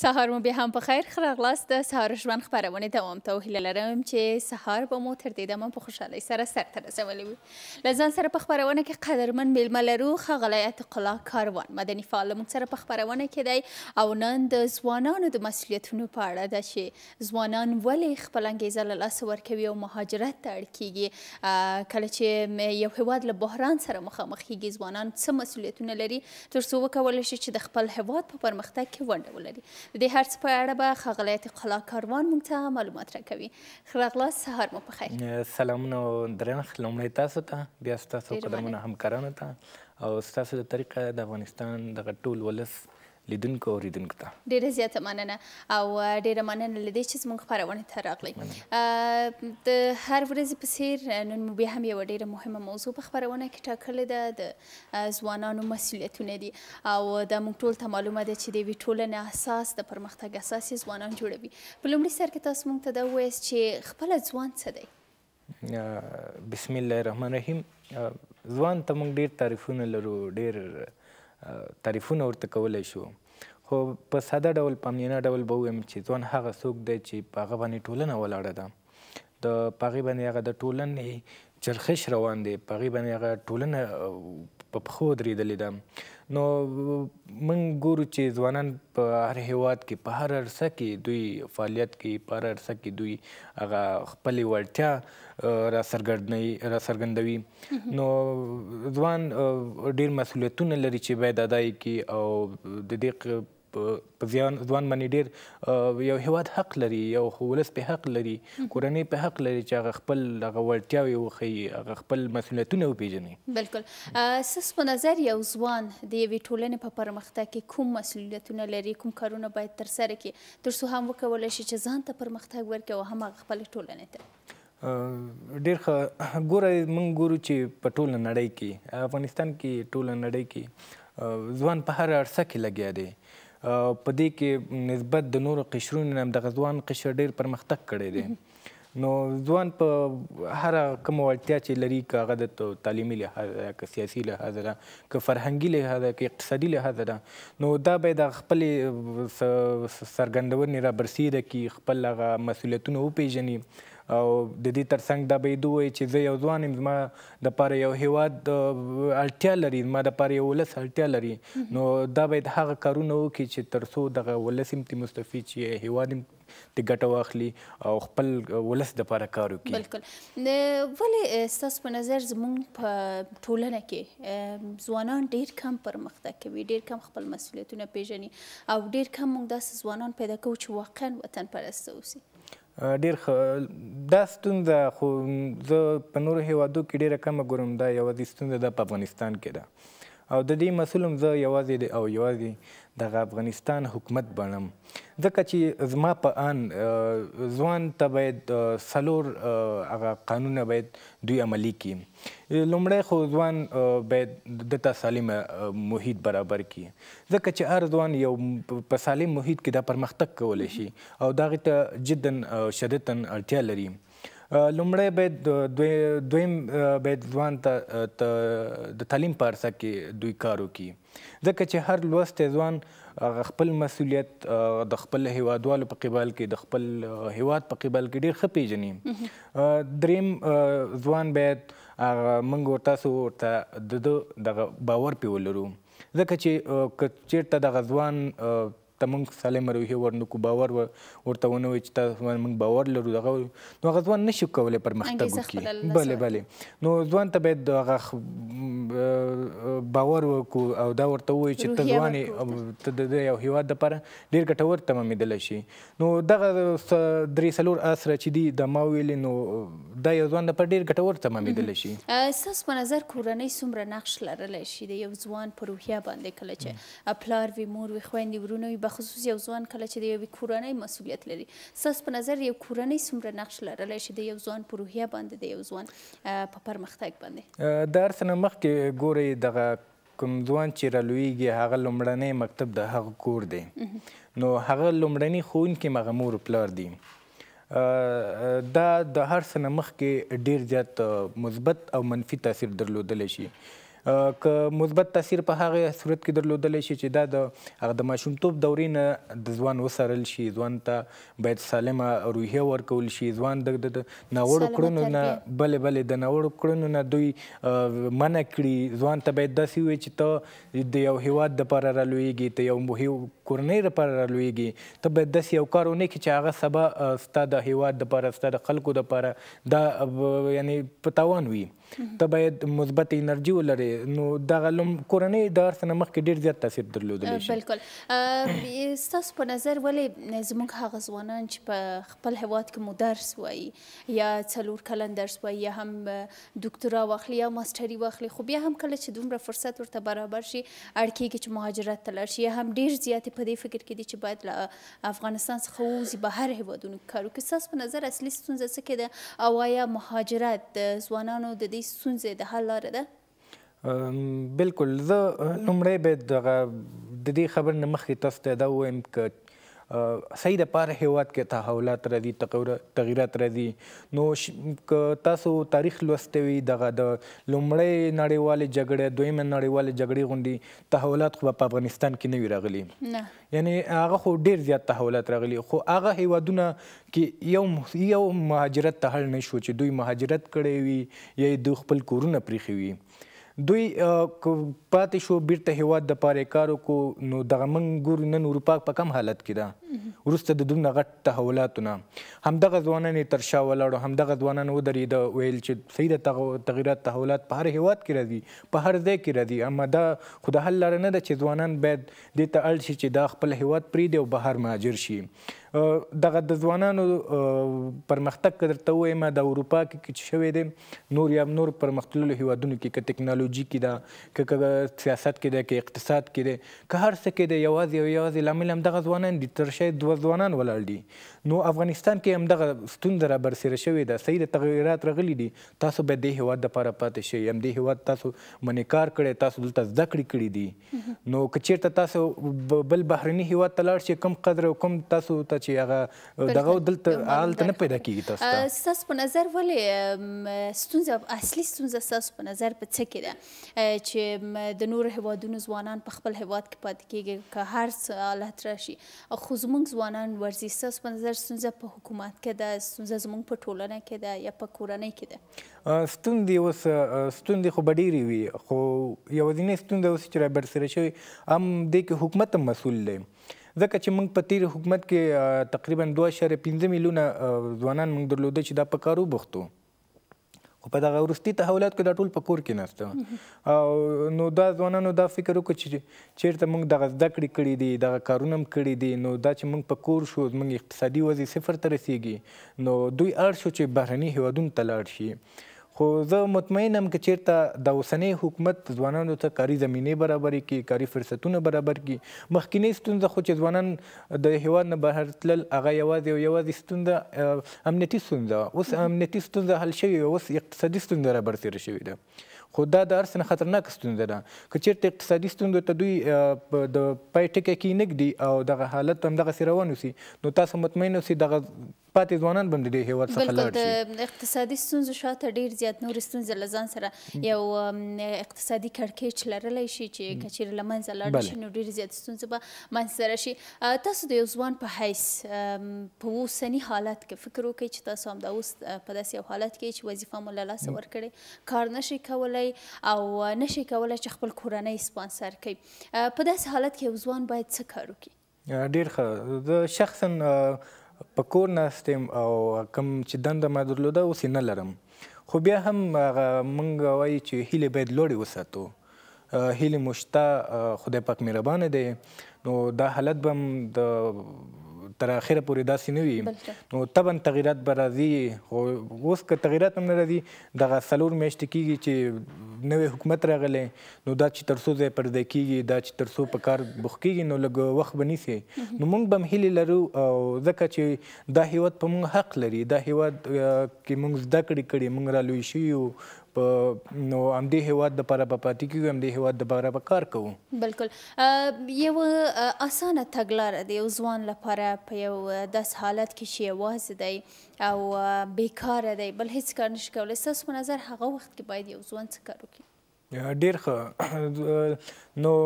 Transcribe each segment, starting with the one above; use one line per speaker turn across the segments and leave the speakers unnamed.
سهار مو بیا هم په خیر ښه راغلاست د سهار ژوند خپرونې دوام ته هیله لرم چې سهار به مو تر دې دمه په خوشحالۍ سره سرته رسولی وي له ځان سره په خپرونه کې قدرمن میلمه لرو ښاغلی عتیقالله کاروان مدني فعال موږ سره په خپرونه کې دی او نن د ځوانانو د مسؤلیتونو په اړه ده چې ځوانان ولې خپل انګیزه له لاسه ورکوي او مهاجرت ته اړ کیږي کله چې یو هیواد له بحران سره مخامخ کیږي ځوانان څه مسؤلیتونه لري تر څو وکولی شي چې د خپل هیواد په پرمختګ کې ونډه ولري د دې هر څه په اړه به ښاغلی اتقالله کاروان موږ ته معلومات راکوي ښه راغلاست سهار مو په خیر
سلامونه درنښ لومړی تاسو ته بیا ستاسو قدرمنو همکارانو ته او ستاسو د طریقه د افغانستان دغه ټول ولس لیدونکو اوریدونکو ته
ډیره زیاته مننه او ډیره مننه له دې چې زموږ خپرونې ته راغلی د هر ورځې په څیر نن مو بیا هم یوه ډیره مهمه موضوع په خپرونه کې ټاکلې ده د ځوانانو مسؤلیتونه دي او دا موږ ټول ته معلومه ده چې د یوې ټولنې اساس د پرمختګ اساس یې ځوانان جوړوي په لومړي سر کې تاسو موږ ته دا ووایاست چې خپله ځوان څه دی
بسم الله الرحمن الرحیم ځوان ته موږ ډیر تعریفونه لرو ډیر تعریفونه ورته کولی شو خو په ساده ډول پامینه ډول به ووایم چې ځوان هغه څوک دی چې په هغه باندې ټولنه ولاړه ده د په هغې باندې هغه د ټولنې چرخش روان دی په هغې باندې هغه ټولنه په پښو درېدلې ده نو موږ ګورو چې ځوانان په هر هیواد کې په هر عرصه کې دوی فعالیت کوي په هر عرصه کې دوی هغه خپلې وړتیا را څرګندوي را څرګندوي نو ځوان ډېر مسؤلیتونه لري چې باید ادای کړي او د دې په ځوان ځوان باندې ډیر یو هیواد حق لري یو ولس په حق لري کورنۍ په حق لري چې هغه خپل هغه وړتیاوې وښیي هغه خپل مسؤلیتونه وپیژني
بلکل سس په نظر یو ځوان د یوې ټولنې په پرمختګ کې کوم مسؤلیتونه لري کوم کارونه باید ترسره کړي تر څو هم وکولی شي چې ځان ته پرمختګ ورکړي او هم هغه خپلې ټولنې ته
ډېر ښه ګوره موږ ګورو چې په ټوله نړۍ کې افغانستان کې ټوله نړۍ کې ځوان په هر عرصه کې لګیا دی په دې کې نسبت د نورو قشرونو هم د غزوان قشر ډیر پرمختګ کړی دی نو ځوان په هر کوم وړتیا چې لري که هغه د تعلیمي لحاظ ده که سیاسي لحاظ ده که فرهنګي لحاظ ده که اقتصادي لحاظ ده نو دا به د خپلې څرګندونې رابرسېره کړي خپل هغه مسؤلیتونه وپېژني او د دې ترڅنګ دا به دوی چې زه یو ځوان یم زما د پاره یو هیواد اړتیا لري زما د پاره یو ولس اړتیا لري نو دا به هغه کارونه وکړي چې ترسو دغه ولس هم مستفید شي هیواد د ګټه واخلي او خپل ولس د پاره کار وکړي
بالکل ولې ستاسو په نظر زموږ په ټولنه کې ځوانان ډیر کم پرمختګ کوي ډیر کم خپل مسولیتونه پیژني او ډیر کم موږ داسې ځوانان پیدا کوو چې واقعا وطن پرست اوسي
ډیر دا ستونزه خو زه په نورو هیوادو کې ډیره کمه ګورم دا یوازې ستونزه ده په افغانستان کې ده او د دې مسول هم زه یوازې او یوازې دغه افغانستان حکومت بڼم ځکه چې زما په آن ځوان ته باید سلور هغه قانونه باید دوی عملی کړي لومړی خو ځوان باید دته سالم محیط برابر کړي ځکه چې هر ځوان یو په سالم محیط کې دا پرمختګ کولی شي او دا ته جدا شدتن اړتیا لري لومړی باید دویم باید ځوان ته د تعلیم په عرصه کې دوی کار وکړي ځکه چې هر لوستی ځوان خپل مسولیت د خپل هیوادوالو په قبال کې د خپل هیواد په قبال کې ډېر ښه پیژني دریم ځوان باید موږ ور تاسو ورته د ده دغه باور پې ولرو ځکه چې که چېرته دغه ځوان ته موږ سالم روحیه ورنکو باور ورته ونه وي چې تاسو موږ باور لرو دغه نو هغه ځوان نشي کولی پرمختګ وکړي بله بله نو ځوان ته باید هغه باور وکړو او دا ورته ووایي چې ته ځوان ته د یو هیواد دپاره ډېر ګټور تمامېدلی شي نو دغه درې څلور اسره چې دي د ما ویلې نو دا یو ځوان دپاره ډېر ګټور تمامېدلی شي
ستاسو په نظر کورنۍ څومره نقش لرلی شي د یو ځوان په روحیه باندې کله چې پلار وي مور وي خویندې ورونه وي بخصوص یو ځوان کله چې د یوې کورنۍ مسولیت لري ساس په نظر یو کورنۍ څومره نقش لرلی شي د یو ځوان په روحیه باندې د یو ځوان په پرمختګ
باندې د هر څه نه مخکې ګورئ دغه کوم ځوان چې رالویږي هغه لومړنی مکتب د هغه کور دی نو هغه لومړنی ښوونکي مغه مور پلار دی دا د هر څه نه مخکې ډیر زیات مثبت او منفي تاثیر درلودلی شي که مثبت تاثیر په هغه صورت کې درلودل شي چې دا د هغه د ماشومتوب دورې نه د ځوان وسرل شي ځوان ته باید سالمه روحیه ورکول شي ځوان د ناوړو کړنو نه بلې بلې د ناوړو کړنو نه دوی منع کړي ځوان ته باید داسې وي چې ته د یو هیواد دپاره رالویږي ته یو کورنۍ لپاره رالویږي ته باید داسې یو کار ونه کړي چې هغه سبا ستا د هیواد دپاره ستا د خلکو دپاره دا یعنی په تاوان وي ته باید مثبت انرژي ولري نو دغه لم کورنۍ د ارث نه مخکې ډیر زیات تاثیر درلودلی شي
بالکل ستاسو په نظر ولې زموږ هغه ځوانان چې په خپل هیواد کې مو درس وایي یا څلور کلن درس وایي یا هم ډاکټرا واخلي یا ماستری واخلي خو بیا هم کله چې دومره فرصت ورته برابر شي اړ کېږي چې مهاجرت ته لاړ شي یا هم ډیر زیات په دې فکر کې دي چې باید له افغانستان څخه ووځي بهر هیوادونو کې کار وکړي ستاسو په نظر اصلي ستونزه څه کې ده او آیا مهاجرت ځوانانو د دې دې ستونزې د حل لاره ده
بالکل زه لومړی به دغه د دې خبر نه مخکې تاسو ته دا ووایم که صحیح د پاره هیواد کې تحولات راځي تغیرات راځي نو که تاسو تاریخ لوستوي دغه د لومړی نړیوالې جګړې دویم نړیوالې جګړې غونډې تحولات خو په افغانستان کې نه وی راغلي نه یعنی هغه خو ډیر زیات تحولات راغلي خو هغه هیوادونه کې یو یو مهاجرت ته حل نه شو چې دوی مهاجرت کړی وي یا دوی خپل کورونه پریخي وي دوی پاتې شو بیرته هیواد د پاره کارو کو نو دغه منګ ګور نن اروپا په کم حالت کې ده ورسته د دومره غټ تحولاتونه همدغه ځوانان تر شا ولاړو همدغه ځوانان ودرېد ویل چې صحیح تغیرات تحولات په هر هیواد کې راځي په هر ځای کې راځي اما دا خو د حل لاره نه ده چې ځوانان باید دې ته اړ شي چې دا خپل هیواد پرېږدي او بهر مهاجر شي دغه د ځوانانو پرمختګ درته وایم د اروپا کې چې شوې دي نور یا نور پرمختللو هیوادونو کې که ټکنالوژي کې ده که سیاست کې ده که اقتصاد کې ده که هر څه کې ده یوازې او یوازې لامل هم دغه ځوانان دي تر شی دوه ځوانان ولاړ دي نو افغانستان کې هم دغه ستونزه را برسېره شوې ده صحیح د تغیرات راغلي دي تاسو باید دې هیواد دپاره پاتې شئ همدې هیواد تاسو منکار کړی تاسو دلته زده کړې کړي دي نو که چېرته تاسو بل بهرني هیواد ته لاړ شئ کم قدر او کم تاسو ته ته چې هغه دغه دلته حالت نه پیدا کیږي تاسو
ساس په نظر ولې ستونزه اصلي ستونزه ساس په نظر په څه کې ده چې د نور هوادونو ځوانان په خپل هواد کې پاتې کیږي که هر څه حالت راشي خو زموږ ځوانان ورزي ساس په نظر ستونزه په حکومت کې ده ستونزه زموږ په ټولنه کې ده یا په کورنۍ کې
ده ستوندې اوس ستوندې خو بډېرې وي خو یوازینۍ ستونزه اوس چې را برسېره شوې هم دې کې حکومت هم مسؤل دی ځکه چې موږ په تیر حکومت کې تقریبا 2.5 میلیونه ځوانان موږ درلوده چې دا په کارو بوختو خو په دغه وروستي تحولات کې دا ټول په کور کې نسته او نو دا ځوانانو دا فکر وکړ چې چیرته موږ دغه زده کړې کړې دي دغه کارونه هم کړي دي نو دا چې موږ په کور شو موږ اقتصادي وضع صفر ته رسیږي نو دوی اړ شو چې بهرني هیوادونو ته لاړ شي خو زه مطمئن یم چې چیرته د اوسنۍ حکومت ځوانانو ته کاري زمینه برابرې کړي کاري فرصتونه برابر کړي مخکینی ستونزه خو چې ځوانان د هیواد نه بهر تلل هغه یوازې او یوازې ستونزه امنیتي ستونزه اوس امنیتي ستونزه حل شوې اوس اقتصادي ستونزه رابرسېره شوې ده خو دا د ارسنه خطرناک ستونزه ده که چیرته اقتصادي ستونزو ته دوی د پای ټکی کې نګدي او دغه حالت هم دغه روان وسی نو تاسو مطمئن اوسئ دغه پاتې ځوانان بم د هیواد څخه لاړ شي
اقتصادي ستونزو شاته ډیر زیات نور ستونزې لزان سره یو اقتصادي کړکېچ لرلی شي چې کچیر لمنځه لاړ شي نو ډیر زیات ستونزې به منځ شي تاسو د یو ځوان په حیث په اوسنی حالت کې فکر وکړئ چې تاسو هم دا اوس په داسې یو حالت کې چې وظیفه مو له لاسه ورکړې کار نشي کولای او نشي کولای چې خپل کورنۍ سپانسر کړي په داسې حالت کې یو ځوان باید څه کار
وکړي ډیر ښه د شخصا په کور ناست یم او کوم چې دنده ما درلوده اوس یې نه لرم خو بیا هم موږ وایو چې هیلې باید لوړې وساتو هیلې مو شته خدای پاک مهربانه دی نو دا حالت به هم د تر اخره پورې داسې نه وي نو طبعا تغیرات به راځي خو اوس که تغیرات هم نه راځي دغه څلور میاشتې کېږي چې نوی حکومت راغلی نو دا چې تر څو ځای پر ځای کېږي دا چې تر څو په کار بوخ کېږي نو لږ وخت به نیسي نو موږ به هم هیلې لرو او ځکه چې دا هیواد په موږ حق لري دا هیواد کې موږ زده کړې کړې موږ را لوی شوي په نو امدی هواد د لپاره به پاتې کیږو امدی هواد د لپاره به کار کوو
بالکل یو اسانه تګلار دی یو ځوان لپاره په یو داس حالت کې چې یوازې دی او بیکار دی بل هیڅ کار نشي کولی ستاسو په نظر هغه وخت کې باید یو ځوان څه کار
وکړي ډیر ښه نو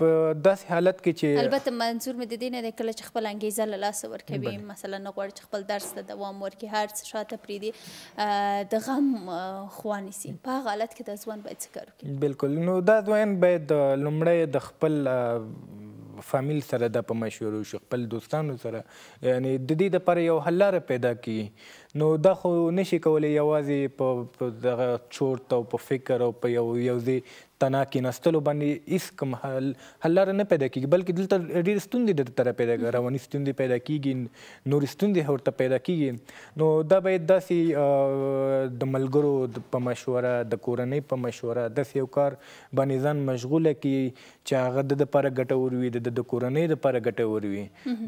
په داسې حالت کې چې البته
منظور مې د دې نه دی کله چې خپل انګیزه له لاسه ورکوي مثلا نه غواړي چې خپل درس ته دوام ورکړي هر څه شاته پرېږدي د غم خوا نیسي په هغه حالت کې د ځوان باید څه کار
وکړي بلکل نو دا ځوان باید لومړی د خپل فامیل سره د په مشورو شو خپل دوستانو سره یعنی د دې لپاره یو حل لاره پیدا کړي نو دا خو نشي کولای یوازې په دغه چورت او په فکر او په یو یو ځای تنا کې نستلو باندې هیڅ کوم حل حل لاره نه پیدا کېږي بلکې دلته ډېر ستونزې درته پیدا کېږي رواني ستونزې پیدا کېږي نور ستونزې ورته پیدا کېږي نو دا باید داسې د ملګرو په مشوره د کورنۍ په مشوره داسې یو کار باندې ځان مشغوله کړي چې هغه د لپاره ګټور وي د د کورنۍ لپاره ګټور وي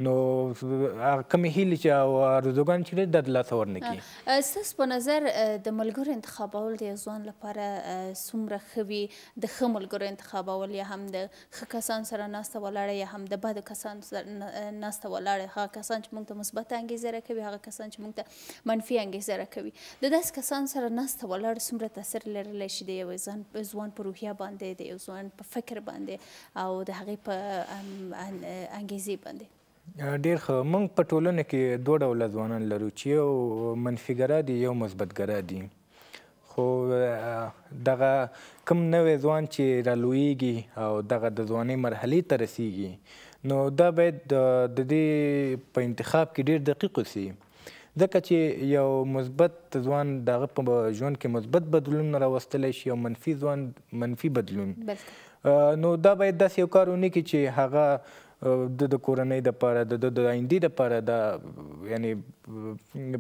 نو کومې هیلې چې او ارزوګان چې د لاسه ور نه کی
اساس په نظر د ملګرو انتخابول د ځوان لپاره سمره خوي د ښه ملګرو انتخابول یا هم د ښه کسان سره ناسته ولاړه یا هم د بد کسان سره ناسته ولاړه هغه کسان چې موږ ته مثبت انګیزه راکوي هغه کسان چې موږ ته منفي انګیزه راکوي د داس کسان سره ناسته ولاړ سمره تاثیر لرلی شي د یو ځان ځوان په روحیه باندې د یو ځوان په فکر باندې او د هغې په انګیزې باندې
ډیر ښه موږ په ټولنه کې دوه ډوله ځوانان لرو چې یو منفیګره دي یو مثبتګره دي خو دغه کم نوی ځوان چې رالویږي او دغه د ځوانۍ مرحلې ته رسیږي نو دا باید د دې په انتخاب کې ډیر دقیق وسي ځکه چې یو مثبت ځوان دغه په ژوند کې مثبت بدلون راوستلی شي یو منفي ځوان منفي بدلون نو دا باید داسې یو کار ونه کړي چې هغه د د کورنۍ د پاره د د آینده د پاره د یعنی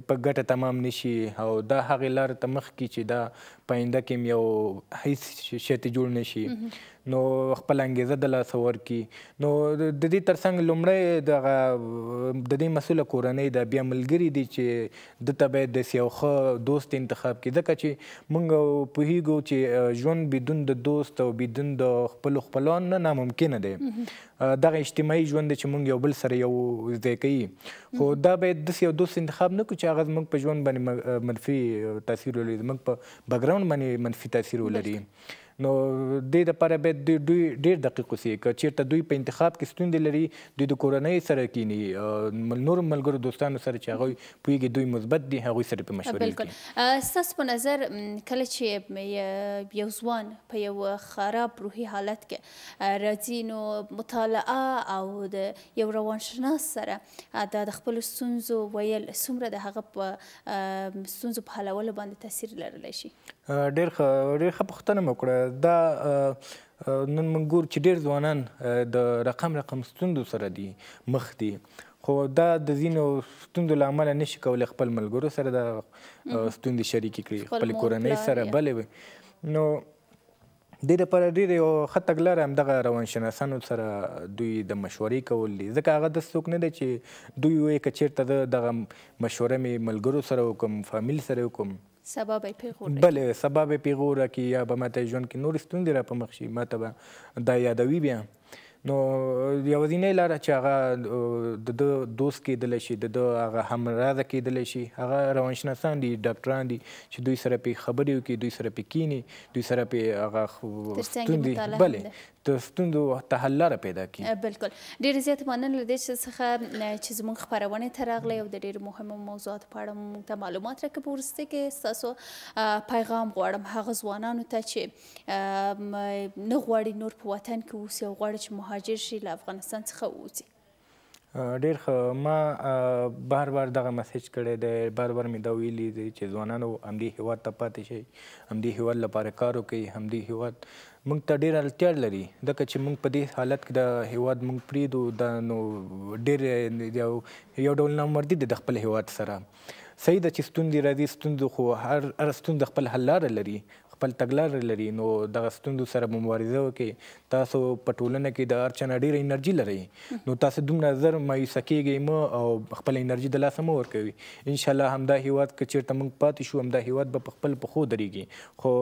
په ګټه تمام نشي او دا هغه لار ته مخ کی چې دا پاینده کې یو هیڅ شی ته جوړ نشي نو خپل انګیزه د لاسه ورکړي نو د دې ترڅنګ لومړی دغه د دې مسوله کورنۍ د بیا ملګري دي چې د ته باید داسې یو ښه دوست انتخاب کړي ځکه چې موږ پوهیږو چې ژوند بدون د دوست او بدون د خپلو خپلوان نه ناممکنه دی دغه اجتماعي ژوند چې موږ یو بل سره یو ځای کوي خو دا باید داسې یو دوست انتخاب نه کړو چې هغه زموږ په ژوند باندې منفي تاثیر ولري زموږ په بګرام چلون باندې منفي تاثیر ولري نو د دې لپاره به دوی ډیر دقیق اوسي که چیرته دوی په انتخاب کې ستوندې لري دوی د کورنۍ سره کینی نور ملګرو دوستانو سره چې هغوی پوهیږي دوی مثبت دي هغوی سره په مشورې
کې ستاسو په نظر کله چې یو ځوان په یو خراب روحي حالت کې راځي نو مطالعه او د یو روانشناس سره د خپل ستونزو ویل څومره د هغه په ستونزو په حلولو باندې تاثیر لرلی شي
ډېر ښه ډېر ښه پوښتنه مو وکړه دا نن موږ ګورو چې ډېر ځوانان د رقم رقم ستوندو سره دي مخ دي خو دا د ځینو ستوندو له امله نشي کولی خپل ملګرو سره د ستوندې شریکې کړي خپل کورنۍ سره بلې نو دې لپاره ډېرې یو ښه تګلاره همدغه روانشناسانو سره دوی د مشورې کول دي ځکه هغه داسې څوک نه دی چې دوی وایي که چېرته زه دغه مشوره مې ملګرو سره وکړم فامیل سره وکړم
سبا به پیغور بله
سبا به پیغور کې یا به ماته ژوند کې نور ستوندې را په مخ شي ماته به دا یادوي بیا نو یوازینۍ لاره چې هغه د ده دوست کېدلی شي د ده هغه همرازه کېدلی شي هغه روانشناسان دي ډاکټران دي چې دوی سره پې خبرې وکړي دوی سره پې کینی دوی سره پې هغه ستوندې بله د ستوندو ته حل لاره پیدا کړي
بالکل ډیر زیات مننه لدې چې څخه چې زموږ خبرونه ته راغلي او د ډیر مهمو موضوعاتو په اړه موږ ته معلومات راکړي ورسته کې تاسو پیغام غواړم هغه ځوانانو ته چې نه غواړي نور په وطن کې اوسي او غواړي چې مهاجر شي له افغانستان څخه ووځي
ډیر ښه ما بار بار دغه مسیج کړی دی بار بار مې دا ویلي دی چې ځوانانو همدې هیواد ته پاتې شئ همدې هیواد لپاره کار وکړئ همدې هیواد موږ ته ډېر اړتیا لري ځکه چې موږ په دې حالت کې د هیواد موږ پرېږدو دا نو ډېر یو ډول نامردي ده د خپل هیواد سره صحیح ده چې ستونزې راځي ستونزو خو هر هر ستونزه خپل حل لاره لري خپل تګلار لري نو دغه ستوندو سره مبارزه وکړي تاسو په ټولنه کې د ارچن ډیره انرژي لري نو تاسو دومره زر مایوس کیږئ مو او خپل انرژي د لاسه مو ورکوي ان شاء الله همدا هیواد که چیرته موږ پاتې شو همدا هیواد به خپل پخو درېږي خو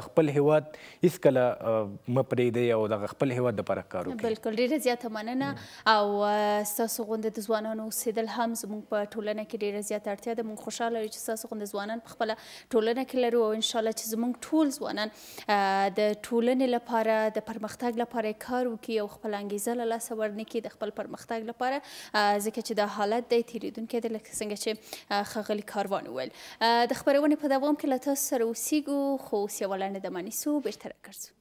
د خپل هیواد هیڅ کله مپرېدې او د خپل هیواد د پرکار وکړي
بالکل ډیره زیاته مننه او ساسو غوند د ځوانانو سیدل هم زموږ په ټولنه کې ډیره زیاته اړتیا ده موږ خوشاله یو چې ساسو غوند ځوانان په خپل ټولنه کې لرو او ان شاء الله چې زموږ ټول ځوانان د ټولنې لپاره د پرمختګ لپاره کار وکړي او خپل انګیزه له لاسه ورنکړي د خپل پرمختګ لپاره ځکه چې دا حالت دی تیریدونکی دی لکه څنګه چې ښاغلي کاروان وویل د خبرونې په دوام کې له تاسو سره اوسیږو خو اوس یوه لنډه دماني سو بېرته راګرځو